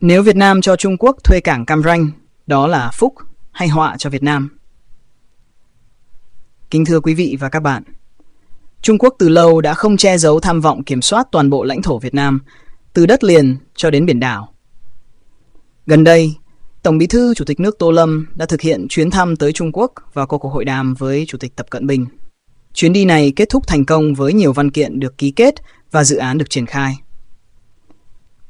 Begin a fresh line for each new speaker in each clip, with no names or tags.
Nếu Việt Nam cho Trung Quốc thuê cảng Cam Ranh, đó là phúc hay họa cho Việt Nam? Kính thưa quý vị và các bạn, Trung Quốc từ lâu đã không che giấu tham vọng kiểm soát toàn bộ lãnh thổ Việt Nam, từ đất liền cho đến biển đảo. Gần đây, Tổng Bí thư Chủ tịch nước Tô Lâm đã thực hiện chuyến thăm tới Trung Quốc và có cuộc hội đàm với Chủ tịch Tập Cận Bình. Chuyến đi này kết thúc thành công với nhiều văn kiện được ký kết và dự án được triển khai.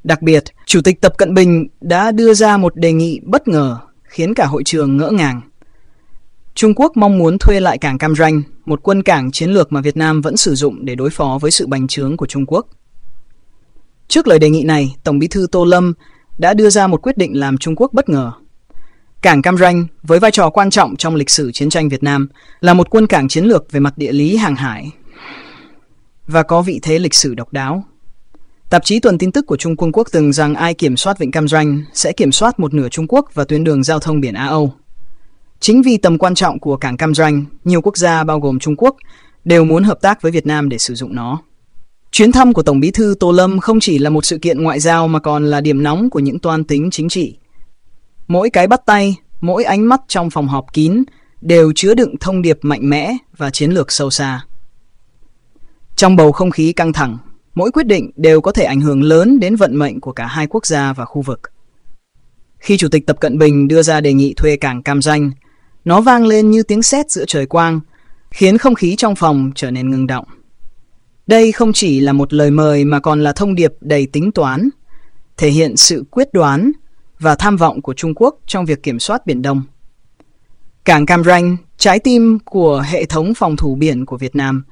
Đặc biệt, Chủ tịch Tập Cận Bình đã đưa ra một đề nghị bất ngờ khiến cả hội trường ngỡ ngàng. Trung Quốc mong muốn thuê lại cảng Cam Ranh, một quân cảng chiến lược mà Việt Nam vẫn sử dụng để đối phó với sự bành trướng của Trung Quốc. Trước lời đề nghị này, Tổng bí thư Tô Lâm đã đưa ra một quyết định làm Trung Quốc bất ngờ. Cảng Cam Ranh, với vai trò quan trọng trong lịch sử chiến tranh Việt Nam, là một quân cảng chiến lược về mặt địa lý hàng hải và có vị thế lịch sử độc đáo Tạp chí Tuần tin tức của Trung Quân Quốc từng rằng ai kiểm soát Vịnh Cam Ranh sẽ kiểm soát một nửa Trung Quốc và tuyến đường giao thông biển Á-Âu. Chính vì tầm quan trọng của cảng Cam Ranh, nhiều quốc gia bao gồm Trung Quốc đều muốn hợp tác với Việt Nam để sử dụng nó. Chuyến thăm của Tổng bí thư Tô Lâm không chỉ là một sự kiện ngoại giao mà còn là điểm nóng của những toan tính chính trị. Mỗi cái bắt tay, mỗi ánh mắt trong phòng họp kín đều chứa đựng thông điệp mạnh mẽ và chiến lược sâu xa. Trong bầu không khí căng thẳng, mỗi quyết định đều có thể ảnh hưởng lớn đến vận mệnh của cả hai quốc gia và khu vực. Khi Chủ tịch Tập Cận Bình đưa ra đề nghị thuê cảng Cam Ranh, nó vang lên như tiếng sét giữa trời quang, khiến không khí trong phòng trở nên ngưng động. Đây không chỉ là một lời mời mà còn là thông điệp đầy tính toán, thể hiện sự quyết đoán và tham vọng của Trung Quốc trong việc kiểm soát Biển Đông. Cảng Cam Ranh, trái tim của hệ thống phòng thủ biển của Việt Nam,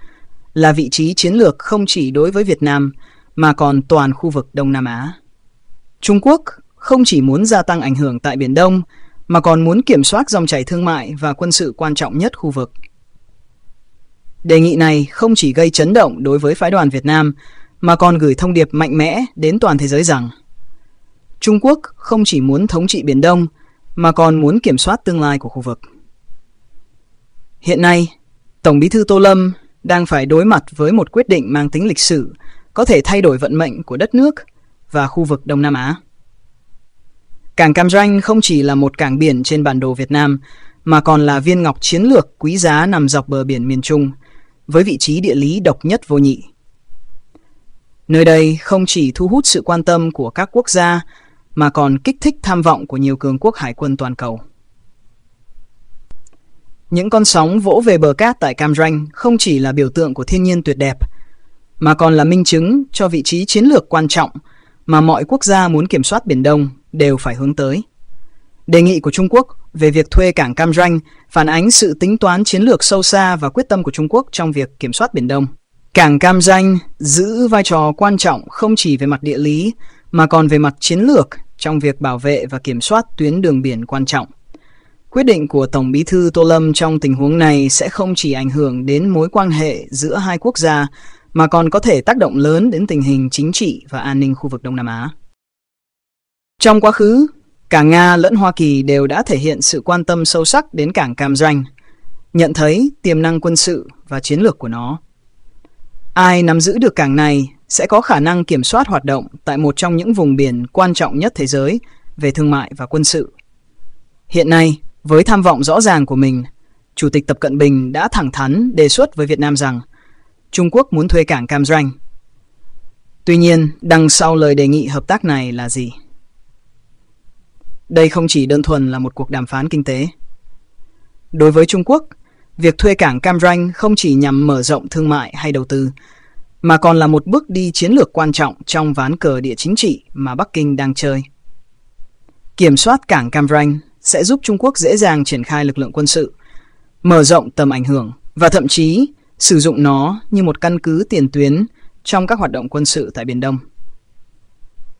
là vị trí chiến lược không chỉ đối với Việt Nam mà còn toàn khu vực Đông Nam Á. Trung Quốc không chỉ muốn gia tăng ảnh hưởng tại Biển Đông mà còn muốn kiểm soát dòng chảy thương mại và quân sự quan trọng nhất khu vực. Đề nghị này không chỉ gây chấn động đối với phái đoàn Việt Nam mà còn gửi thông điệp mạnh mẽ đến toàn thế giới rằng Trung Quốc không chỉ muốn thống trị Biển Đông mà còn muốn kiểm soát tương lai của khu vực. Hiện nay, Tổng bí thư Tô Lâm đang phải đối mặt với một quyết định mang tính lịch sử, có thể thay đổi vận mệnh của đất nước và khu vực Đông Nam Á. Cảng Cam Ranh không chỉ là một cảng biển trên bản đồ Việt Nam, mà còn là viên ngọc chiến lược quý giá nằm dọc bờ biển miền Trung, với vị trí địa lý độc nhất vô nhị. Nơi đây không chỉ thu hút sự quan tâm của các quốc gia, mà còn kích thích tham vọng của nhiều cường quốc hải quân toàn cầu. Những con sóng vỗ về bờ cát tại Cam Ranh không chỉ là biểu tượng của thiên nhiên tuyệt đẹp, mà còn là minh chứng cho vị trí chiến lược quan trọng mà mọi quốc gia muốn kiểm soát Biển Đông đều phải hướng tới. Đề nghị của Trung Quốc về việc thuê cảng Cam Ranh phản ánh sự tính toán chiến lược sâu xa và quyết tâm của Trung Quốc trong việc kiểm soát Biển Đông. Cảng Cam Ranh giữ vai trò quan trọng không chỉ về mặt địa lý mà còn về mặt chiến lược trong việc bảo vệ và kiểm soát tuyến đường biển quan trọng. Quyết định của Tổng bí thư Tô Lâm trong tình huống này sẽ không chỉ ảnh hưởng đến mối quan hệ giữa hai quốc gia, mà còn có thể tác động lớn đến tình hình chính trị và an ninh khu vực Đông Nam Á. Trong quá khứ, cả Nga lẫn Hoa Kỳ đều đã thể hiện sự quan tâm sâu sắc đến cảng Cam Ranh, nhận thấy tiềm năng quân sự và chiến lược của nó. Ai nắm giữ được cảng này sẽ có khả năng kiểm soát hoạt động tại một trong những vùng biển quan trọng nhất thế giới về thương mại và quân sự. Hiện nay, với tham vọng rõ ràng của mình, Chủ tịch Tập Cận Bình đã thẳng thắn đề xuất với Việt Nam rằng Trung Quốc muốn thuê cảng Cam Ranh. Tuy nhiên, đằng sau lời đề nghị hợp tác này là gì? Đây không chỉ đơn thuần là một cuộc đàm phán kinh tế. Đối với Trung Quốc, việc thuê cảng Cam Ranh không chỉ nhằm mở rộng thương mại hay đầu tư, mà còn là một bước đi chiến lược quan trọng trong ván cờ địa chính trị mà Bắc Kinh đang chơi. Kiểm soát cảng Cam Ranh sẽ giúp Trung Quốc dễ dàng triển khai lực lượng quân sự, mở rộng tầm ảnh hưởng và thậm chí sử dụng nó như một căn cứ tiền tuyến trong các hoạt động quân sự tại Biển Đông.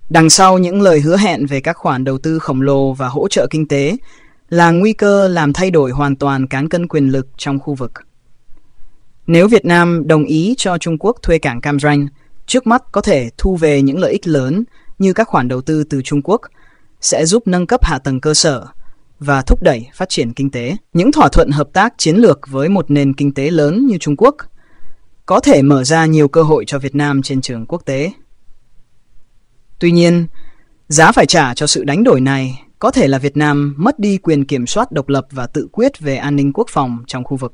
Đằng sau những lời hứa hẹn về các khoản đầu tư khổng lồ và hỗ trợ kinh tế là nguy cơ làm thay đổi hoàn toàn cán cân quyền lực trong khu vực. Nếu Việt Nam đồng ý cho Trung Quốc thuê cảng Cam Ranh, trước mắt có thể thu về những lợi ích lớn như các khoản đầu tư từ Trung Quốc sẽ giúp nâng cấp hạ tầng cơ sở, và thúc đẩy phát triển kinh tế. Những thỏa thuận hợp tác chiến lược với một nền kinh tế lớn như Trung Quốc có thể mở ra nhiều cơ hội cho Việt Nam trên trường quốc tế. Tuy nhiên, giá phải trả cho sự đánh đổi này có thể là Việt Nam mất đi quyền kiểm soát độc lập và tự quyết về an ninh quốc phòng trong khu vực.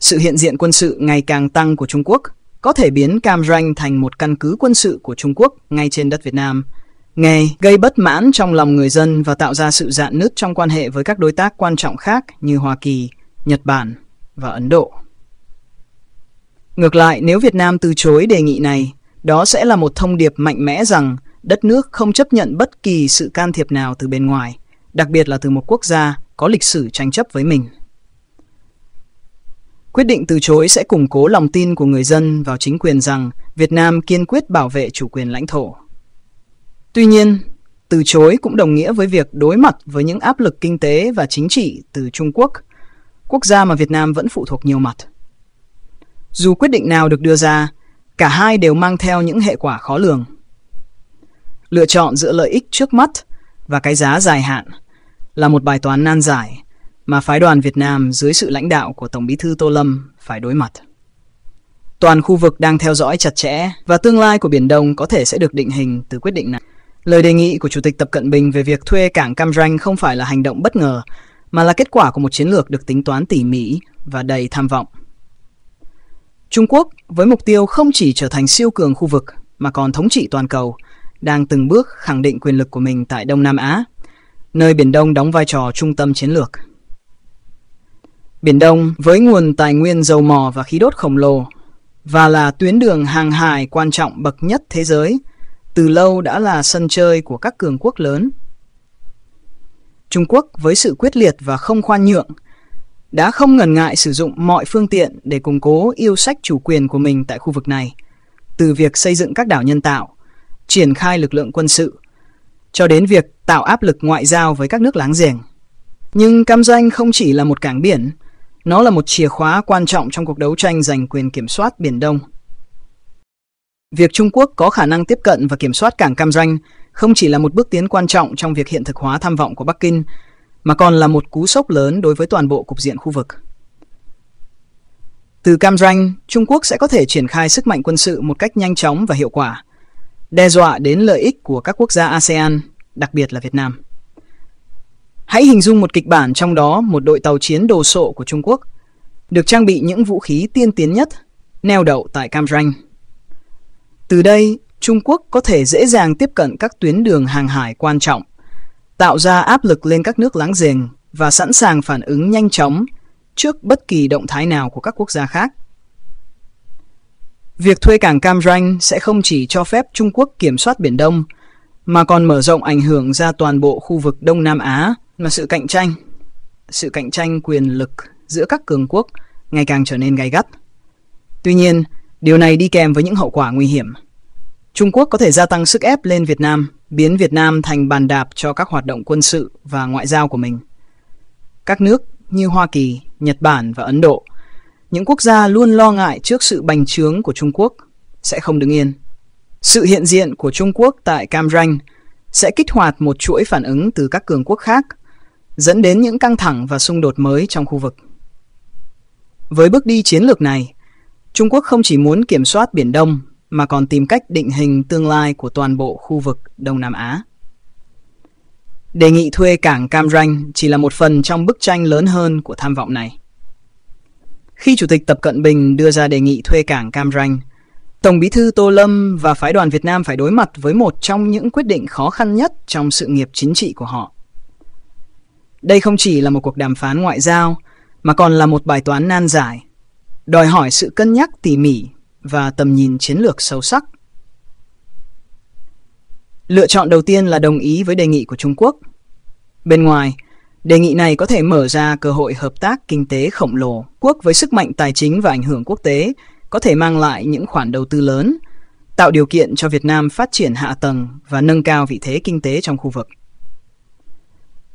Sự hiện diện quân sự ngày càng tăng của Trung Quốc có thể biến Cam Ranh thành một căn cứ quân sự của Trung Quốc ngay trên đất Việt Nam – nghề gây bất mãn trong lòng người dân và tạo ra sự dạn nứt trong quan hệ với các đối tác quan trọng khác như Hoa Kỳ, Nhật Bản và Ấn Độ. Ngược lại, nếu Việt Nam từ chối đề nghị này, đó sẽ là một thông điệp mạnh mẽ rằng đất nước không chấp nhận bất kỳ sự can thiệp nào từ bên ngoài, đặc biệt là từ một quốc gia có lịch sử tranh chấp với mình. Quyết định từ chối sẽ củng cố lòng tin của người dân vào chính quyền rằng Việt Nam kiên quyết bảo vệ chủ quyền lãnh thổ. Tuy nhiên, từ chối cũng đồng nghĩa với việc đối mặt với những áp lực kinh tế và chính trị từ Trung Quốc, quốc gia mà Việt Nam vẫn phụ thuộc nhiều mặt. Dù quyết định nào được đưa ra, cả hai đều mang theo những hệ quả khó lường. Lựa chọn giữa lợi ích trước mắt và cái giá dài hạn là một bài toán nan giải mà phái đoàn Việt Nam dưới sự lãnh đạo của Tổng Bí thư Tô Lâm phải đối mặt. Toàn khu vực đang theo dõi chặt chẽ và tương lai của Biển Đông có thể sẽ được định hình từ quyết định này. Lời đề nghị của Chủ tịch Tập Cận Bình về việc thuê cảng Cam Ranh không phải là hành động bất ngờ, mà là kết quả của một chiến lược được tính toán tỉ mỉ và đầy tham vọng. Trung Quốc, với mục tiêu không chỉ trở thành siêu cường khu vực mà còn thống trị toàn cầu, đang từng bước khẳng định quyền lực của mình tại Đông Nam Á, nơi Biển Đông đóng vai trò trung tâm chiến lược. Biển Đông, với nguồn tài nguyên dầu mỏ và khí đốt khổng lồ, và là tuyến đường hàng hải quan trọng bậc nhất thế giới – từ lâu đã là sân chơi của các cường quốc lớn. Trung Quốc với sự quyết liệt và không khoan nhượng đã không ngần ngại sử dụng mọi phương tiện để củng cố yêu sách chủ quyền của mình tại khu vực này, từ việc xây dựng các đảo nhân tạo, triển khai lực lượng quân sự, cho đến việc tạo áp lực ngoại giao với các nước láng giềng. Nhưng Cam Ranh không chỉ là một cảng biển, nó là một chìa khóa quan trọng trong cuộc đấu tranh giành quyền kiểm soát Biển Đông – Việc Trung Quốc có khả năng tiếp cận và kiểm soát cảng Cam Ranh không chỉ là một bước tiến quan trọng trong việc hiện thực hóa tham vọng của Bắc Kinh, mà còn là một cú sốc lớn đối với toàn bộ cục diện khu vực. Từ Cam Ranh, Trung Quốc sẽ có thể triển khai sức mạnh quân sự một cách nhanh chóng và hiệu quả, đe dọa đến lợi ích của các quốc gia ASEAN, đặc biệt là Việt Nam. Hãy hình dung một kịch bản trong đó một đội tàu chiến đồ sộ của Trung Quốc được trang bị những vũ khí tiên tiến nhất neo đậu tại Cam Ranh. Từ đây, Trung Quốc có thể dễ dàng tiếp cận các tuyến đường hàng hải quan trọng, tạo ra áp lực lên các nước láng giềng và sẵn sàng phản ứng nhanh chóng trước bất kỳ động thái nào của các quốc gia khác. Việc thuê cảng Cam Ranh sẽ không chỉ cho phép Trung Quốc kiểm soát Biển Đông, mà còn mở rộng ảnh hưởng ra toàn bộ khu vực Đông Nam Á mà sự cạnh tranh, sự cạnh tranh quyền lực giữa các cường quốc ngày càng trở nên gay gắt. Tuy nhiên, Điều này đi kèm với những hậu quả nguy hiểm. Trung Quốc có thể gia tăng sức ép lên Việt Nam, biến Việt Nam thành bàn đạp cho các hoạt động quân sự và ngoại giao của mình. Các nước như Hoa Kỳ, Nhật Bản và Ấn Độ, những quốc gia luôn lo ngại trước sự bành trướng của Trung Quốc sẽ không đứng yên. Sự hiện diện của Trung Quốc tại Cam Ranh sẽ kích hoạt một chuỗi phản ứng từ các cường quốc khác, dẫn đến những căng thẳng và xung đột mới trong khu vực. Với bước đi chiến lược này, Trung Quốc không chỉ muốn kiểm soát Biển Đông mà còn tìm cách định hình tương lai của toàn bộ khu vực Đông Nam Á. Đề nghị thuê cảng Cam Ranh chỉ là một phần trong bức tranh lớn hơn của tham vọng này. Khi Chủ tịch Tập Cận Bình đưa ra đề nghị thuê cảng Cam Ranh, Tổng bí thư Tô Lâm và phái đoàn Việt Nam phải đối mặt với một trong những quyết định khó khăn nhất trong sự nghiệp chính trị của họ. Đây không chỉ là một cuộc đàm phán ngoại giao, mà còn là một bài toán nan giải đòi hỏi sự cân nhắc tỉ mỉ và tầm nhìn chiến lược sâu sắc. Lựa chọn đầu tiên là đồng ý với đề nghị của Trung Quốc. Bên ngoài, đề nghị này có thể mở ra cơ hội hợp tác kinh tế khổng lồ, quốc với sức mạnh tài chính và ảnh hưởng quốc tế có thể mang lại những khoản đầu tư lớn, tạo điều kiện cho Việt Nam phát triển hạ tầng và nâng cao vị thế kinh tế trong khu vực.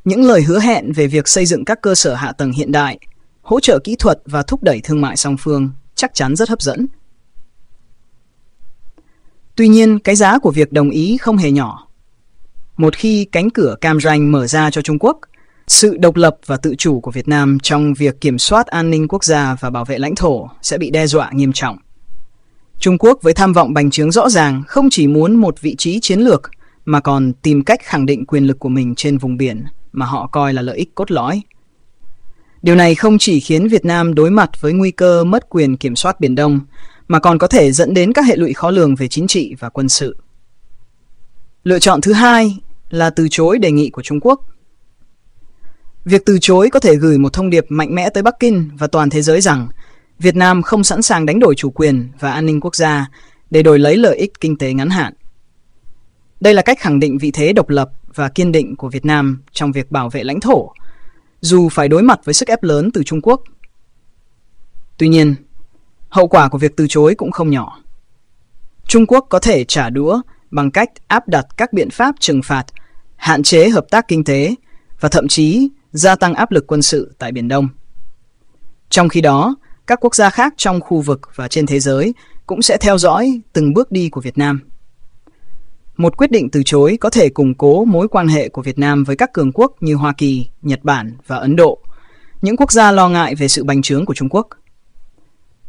Những lời hứa hẹn về việc xây dựng các cơ sở hạ tầng hiện đại – hỗ trợ kỹ thuật và thúc đẩy thương mại song phương chắc chắn rất hấp dẫn. Tuy nhiên, cái giá của việc đồng ý không hề nhỏ. Một khi cánh cửa cam ranh mở ra cho Trung Quốc, sự độc lập và tự chủ của Việt Nam trong việc kiểm soát an ninh quốc gia và bảo vệ lãnh thổ sẽ bị đe dọa nghiêm trọng. Trung Quốc với tham vọng bành trướng rõ ràng không chỉ muốn một vị trí chiến lược mà còn tìm cách khẳng định quyền lực của mình trên vùng biển mà họ coi là lợi ích cốt lõi Điều này không chỉ khiến Việt Nam đối mặt với nguy cơ mất quyền kiểm soát Biển Đông, mà còn có thể dẫn đến các hệ lụy khó lường về chính trị và quân sự. Lựa chọn thứ hai là từ chối đề nghị của Trung Quốc. Việc từ chối có thể gửi một thông điệp mạnh mẽ tới Bắc Kinh và toàn thế giới rằng Việt Nam không sẵn sàng đánh đổi chủ quyền và an ninh quốc gia để đổi lấy lợi ích kinh tế ngắn hạn. Đây là cách khẳng định vị thế độc lập và kiên định của Việt Nam trong việc bảo vệ lãnh thổ dù phải đối mặt với sức ép lớn từ Trung Quốc. Tuy nhiên, hậu quả của việc từ chối cũng không nhỏ. Trung Quốc có thể trả đũa bằng cách áp đặt các biện pháp trừng phạt, hạn chế hợp tác kinh tế và thậm chí gia tăng áp lực quân sự tại Biển Đông. Trong khi đó, các quốc gia khác trong khu vực và trên thế giới cũng sẽ theo dõi từng bước đi của Việt Nam. Một quyết định từ chối có thể củng cố mối quan hệ của Việt Nam với các cường quốc như Hoa Kỳ, Nhật Bản và Ấn Độ, những quốc gia lo ngại về sự bành trướng của Trung Quốc.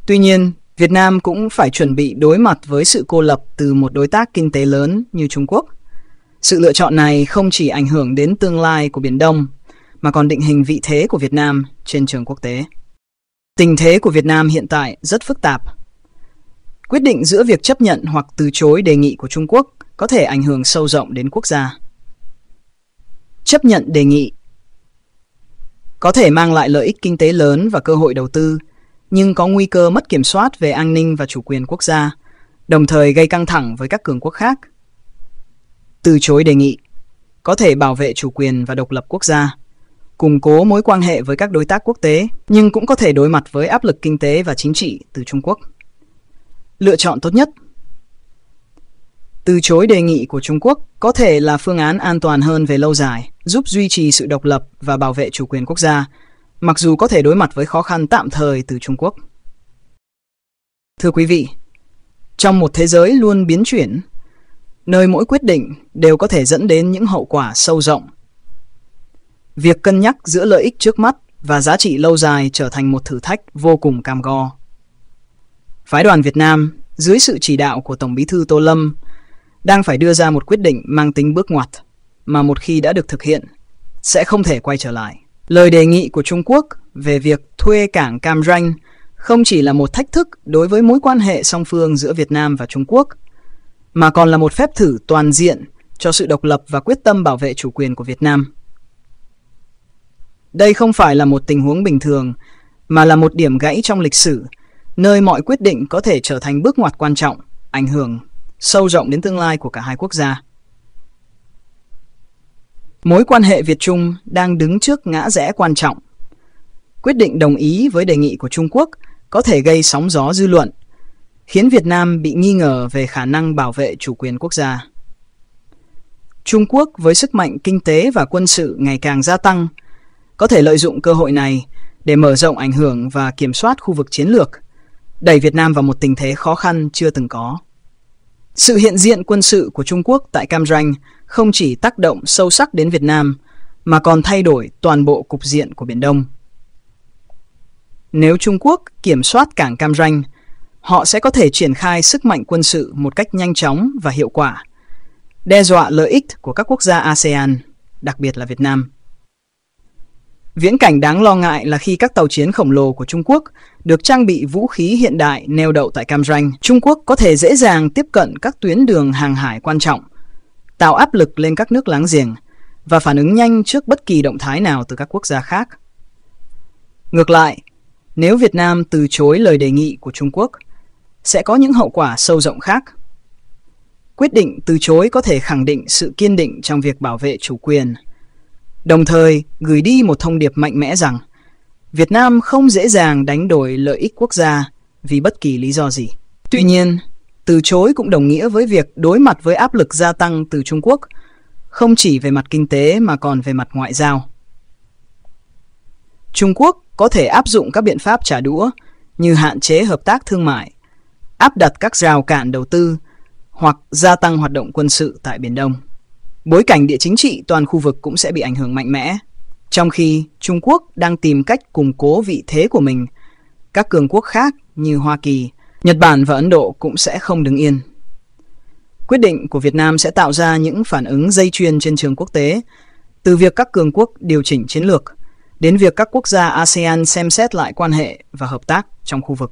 Tuy nhiên, Việt Nam cũng phải chuẩn bị đối mặt với sự cô lập từ một đối tác kinh tế lớn như Trung Quốc. Sự lựa chọn này không chỉ ảnh hưởng đến tương lai của Biển Đông, mà còn định hình vị thế của Việt Nam trên trường quốc tế. Tình thế của Việt Nam hiện tại rất phức tạp. Quyết định giữa việc chấp nhận hoặc từ chối đề nghị của Trung Quốc có thể ảnh hưởng sâu rộng đến quốc gia. Chấp nhận đề nghị có thể mang lại lợi ích kinh tế lớn và cơ hội đầu tư, nhưng có nguy cơ mất kiểm soát về an ninh và chủ quyền quốc gia, đồng thời gây căng thẳng với các cường quốc khác. Từ chối đề nghị có thể bảo vệ chủ quyền và độc lập quốc gia, củng cố mối quan hệ với các đối tác quốc tế, nhưng cũng có thể đối mặt với áp lực kinh tế và chính trị từ Trung Quốc. Lựa chọn tốt nhất từ chối đề nghị của Trung Quốc có thể là phương án an toàn hơn về lâu dài, giúp duy trì sự độc lập và bảo vệ chủ quyền quốc gia, mặc dù có thể đối mặt với khó khăn tạm thời từ Trung Quốc. Thưa quý vị, trong một thế giới luôn biến chuyển, nơi mỗi quyết định đều có thể dẫn đến những hậu quả sâu rộng. Việc cân nhắc giữa lợi ích trước mắt và giá trị lâu dài trở thành một thử thách vô cùng cam go. Phái đoàn Việt Nam, dưới sự chỉ đạo của Tổng Bí thư Tô Lâm, đang phải đưa ra một quyết định mang tính bước ngoặt mà một khi đã được thực hiện sẽ không thể quay trở lại. Lời đề nghị của Trung Quốc về việc thuê cảng Cam Ranh không chỉ là một thách thức đối với mối quan hệ song phương giữa Việt Nam và Trung Quốc, mà còn là một phép thử toàn diện cho sự độc lập và quyết tâm bảo vệ chủ quyền của Việt Nam. Đây không phải là một tình huống bình thường, mà là một điểm gãy trong lịch sử, nơi mọi quyết định có thể trở thành bước ngoặt quan trọng, ảnh hưởng sâu rộng đến tương lai của cả hai quốc gia. Mối quan hệ Việt-Trung đang đứng trước ngã rẽ quan trọng. Quyết định đồng ý với đề nghị của Trung Quốc có thể gây sóng gió dư luận, khiến Việt Nam bị nghi ngờ về khả năng bảo vệ chủ quyền quốc gia. Trung Quốc với sức mạnh kinh tế và quân sự ngày càng gia tăng, có thể lợi dụng cơ hội này để mở rộng ảnh hưởng và kiểm soát khu vực chiến lược, đẩy Việt Nam vào một tình thế khó khăn chưa từng có. Sự hiện diện quân sự của Trung Quốc tại Cam Ranh không chỉ tác động sâu sắc đến Việt Nam mà còn thay đổi toàn bộ cục diện của Biển Đông. Nếu Trung Quốc kiểm soát cảng Cam Ranh, họ sẽ có thể triển khai sức mạnh quân sự một cách nhanh chóng và hiệu quả, đe dọa lợi ích của các quốc gia ASEAN, đặc biệt là Việt Nam. Viễn cảnh đáng lo ngại là khi các tàu chiến khổng lồ của Trung Quốc được trang bị vũ khí hiện đại neo đậu tại Cam Ranh, Trung Quốc có thể dễ dàng tiếp cận các tuyến đường hàng hải quan trọng, tạo áp lực lên các nước láng giềng và phản ứng nhanh trước bất kỳ động thái nào từ các quốc gia khác. Ngược lại, nếu Việt Nam từ chối lời đề nghị của Trung Quốc, sẽ có những hậu quả sâu rộng khác. Quyết định từ chối có thể khẳng định sự kiên định trong việc bảo vệ chủ quyền đồng thời gửi đi một thông điệp mạnh mẽ rằng Việt Nam không dễ dàng đánh đổi lợi ích quốc gia vì bất kỳ lý do gì. Tuy nhiên, từ chối cũng đồng nghĩa với việc đối mặt với áp lực gia tăng từ Trung Quốc, không chỉ về mặt kinh tế mà còn về mặt ngoại giao. Trung Quốc có thể áp dụng các biện pháp trả đũa như hạn chế hợp tác thương mại, áp đặt các rào cản đầu tư hoặc gia tăng hoạt động quân sự tại Biển Đông. Bối cảnh địa chính trị toàn khu vực cũng sẽ bị ảnh hưởng mạnh mẽ. Trong khi Trung Quốc đang tìm cách củng cố vị thế của mình, các cường quốc khác như Hoa Kỳ, Nhật Bản và Ấn Độ cũng sẽ không đứng yên. Quyết định của Việt Nam sẽ tạo ra những phản ứng dây chuyền trên trường quốc tế, từ việc các cường quốc điều chỉnh chiến lược đến việc các quốc gia ASEAN xem xét lại quan hệ và hợp tác trong khu vực.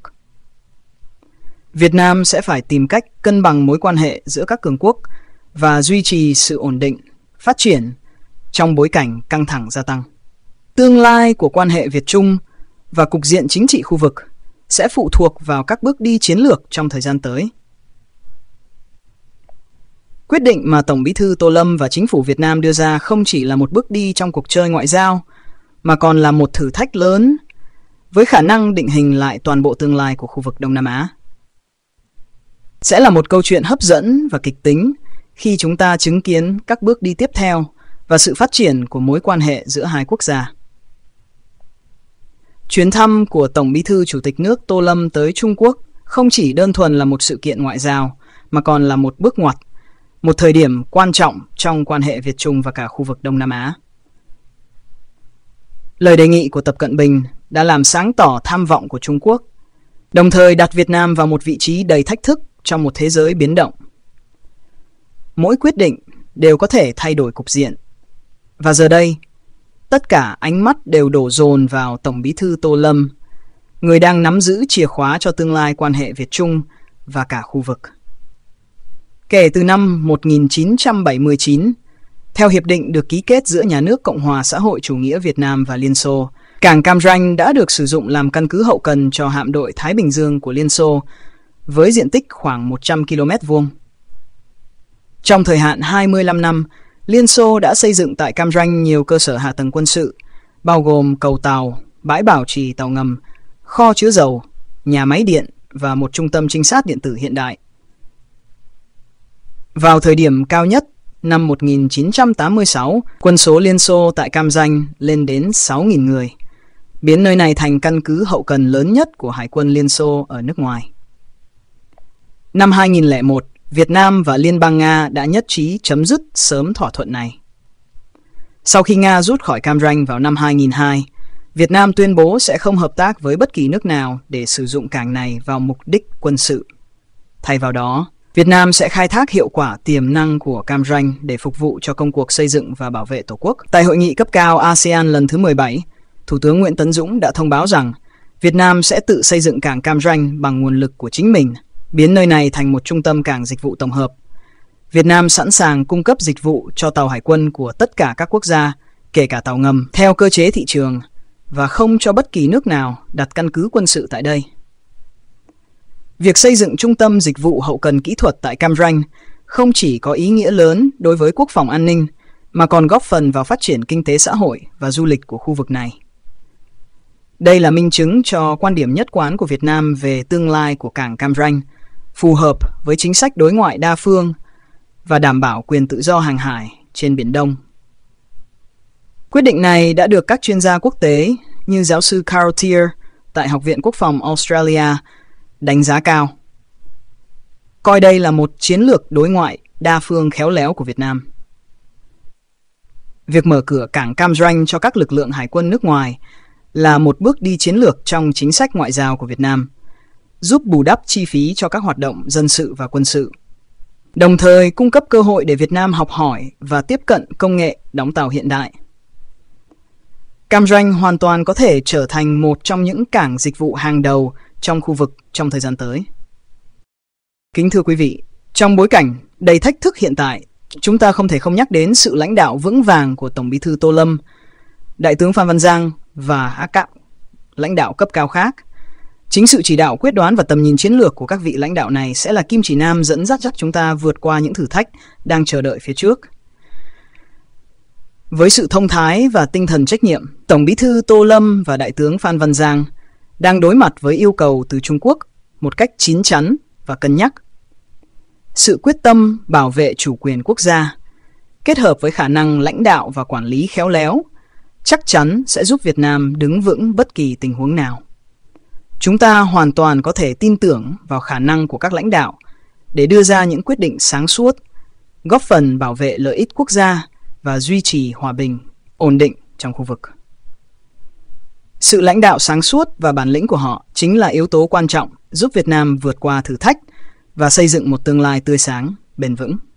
Việt Nam sẽ phải tìm cách cân bằng mối quan hệ giữa các cường quốc và duy trì sự ổn định, phát triển trong bối cảnh căng thẳng gia tăng. Tương lai của quan hệ Việt Trung và cục diện chính trị khu vực sẽ phụ thuộc vào các bước đi chiến lược trong thời gian tới. Quyết định mà Tổng Bí thư Tô Lâm và chính phủ Việt Nam đưa ra không chỉ là một bước đi trong cuộc chơi ngoại giao mà còn là một thử thách lớn với khả năng định hình lại toàn bộ tương lai của khu vực Đông Nam Á. Sẽ là một câu chuyện hấp dẫn và kịch tính khi chúng ta chứng kiến các bước đi tiếp theo và sự phát triển của mối quan hệ giữa hai quốc gia. Chuyến thăm của Tổng Bí thư Chủ tịch nước Tô Lâm tới Trung Quốc không chỉ đơn thuần là một sự kiện ngoại giao mà còn là một bước ngoặt, một thời điểm quan trọng trong quan hệ Việt Trung và cả khu vực Đông Nam Á. Lời đề nghị của Tập Cận Bình đã làm sáng tỏ tham vọng của Trung Quốc, đồng thời đặt Việt Nam vào một vị trí đầy thách thức trong một thế giới biến động mỗi quyết định đều có thể thay đổi cục diện. Và giờ đây, tất cả ánh mắt đều đổ dồn vào Tổng bí thư Tô Lâm, người đang nắm giữ chìa khóa cho tương lai quan hệ Việt Trung và cả khu vực. Kể từ năm 1979, theo hiệp định được ký kết giữa nhà nước Cộng hòa xã hội chủ nghĩa Việt Nam và Liên Xô, cảng Cam Ranh đã được sử dụng làm căn cứ hậu cần cho hạm đội Thái Bình Dương của Liên Xô với diện tích khoảng 100 km vuông. Trong thời hạn 25 năm, Liên Xô đã xây dựng tại Cam Ranh nhiều cơ sở hạ tầng quân sự, bao gồm cầu tàu, bãi bảo trì tàu ngầm, kho chứa dầu, nhà máy điện và một trung tâm trinh sát điện tử hiện đại. Vào thời điểm cao nhất, năm 1986, quân số Liên Xô tại Cam Ranh lên đến 6.000 người, biến nơi này thành căn cứ hậu cần lớn nhất của Hải quân Liên Xô ở nước ngoài. Năm 2001, Việt Nam và Liên bang Nga đã nhất trí chấm dứt sớm thỏa thuận này. Sau khi Nga rút khỏi Cam Ranh vào năm 2002, Việt Nam tuyên bố sẽ không hợp tác với bất kỳ nước nào để sử dụng cảng này vào mục đích quân sự. Thay vào đó, Việt Nam sẽ khai thác hiệu quả tiềm năng của Cam Ranh để phục vụ cho công cuộc xây dựng và bảo vệ Tổ quốc. Tại hội nghị cấp cao ASEAN lần thứ 17, Thủ tướng Nguyễn Tấn Dũng đã thông báo rằng Việt Nam sẽ tự xây dựng cảng Cam Ranh bằng nguồn lực của chính mình – biến nơi này thành một trung tâm cảng dịch vụ tổng hợp. Việt Nam sẵn sàng cung cấp dịch vụ cho tàu hải quân của tất cả các quốc gia, kể cả tàu ngầm, theo cơ chế thị trường và không cho bất kỳ nước nào đặt căn cứ quân sự tại đây. Việc xây dựng trung tâm dịch vụ hậu cần kỹ thuật tại Cam Ranh không chỉ có ý nghĩa lớn đối với quốc phòng an ninh mà còn góp phần vào phát triển kinh tế xã hội và du lịch của khu vực này. Đây là minh chứng cho quan điểm nhất quán của Việt Nam về tương lai của cảng Cam Ranh – phù hợp với chính sách đối ngoại đa phương và đảm bảo quyền tự do hàng hải trên Biển Đông. Quyết định này đã được các chuyên gia quốc tế như giáo sư Carl Tier tại Học viện Quốc phòng Australia đánh giá cao. Coi đây là một chiến lược đối ngoại đa phương khéo léo của Việt Nam. Việc mở cửa cảng Cam Ranh cho các lực lượng hải quân nước ngoài là một bước đi chiến lược trong chính sách ngoại giao của Việt Nam – giúp bù đắp chi phí cho các hoạt động dân sự và quân sự. Đồng thời cung cấp cơ hội để Việt Nam học hỏi và tiếp cận công nghệ đóng tàu hiện đại. Cam Ranh hoàn toàn có thể trở thành một trong những cảng dịch vụ hàng đầu trong khu vực trong thời gian tới. Kính thưa quý vị, trong bối cảnh đầy thách thức hiện tại, chúng ta không thể không nhắc đến sự lãnh đạo vững vàng của Tổng Bí thư Tô Lâm, Đại tướng Phan Văn Giang và các lãnh đạo cấp cao khác – Chính sự chỉ đạo quyết đoán và tầm nhìn chiến lược của các vị lãnh đạo này sẽ là kim chỉ nam dẫn dắt dắt chúng ta vượt qua những thử thách đang chờ đợi phía trước. Với sự thông thái và tinh thần trách nhiệm, Tổng Bí thư Tô Lâm và Đại tướng Phan Văn Giang đang đối mặt với yêu cầu từ Trung Quốc một cách chín chắn và cân nhắc. Sự quyết tâm bảo vệ chủ quyền quốc gia kết hợp với khả năng lãnh đạo và quản lý khéo léo chắc chắn sẽ giúp Việt Nam đứng vững bất kỳ tình huống nào. Chúng ta hoàn toàn có thể tin tưởng vào khả năng của các lãnh đạo để đưa ra những quyết định sáng suốt, góp phần bảo vệ lợi ích quốc gia và duy trì hòa bình, ổn định trong khu vực. Sự lãnh đạo sáng suốt và bản lĩnh của họ chính là yếu tố quan trọng giúp Việt Nam vượt qua thử thách và xây dựng một tương lai tươi sáng, bền vững.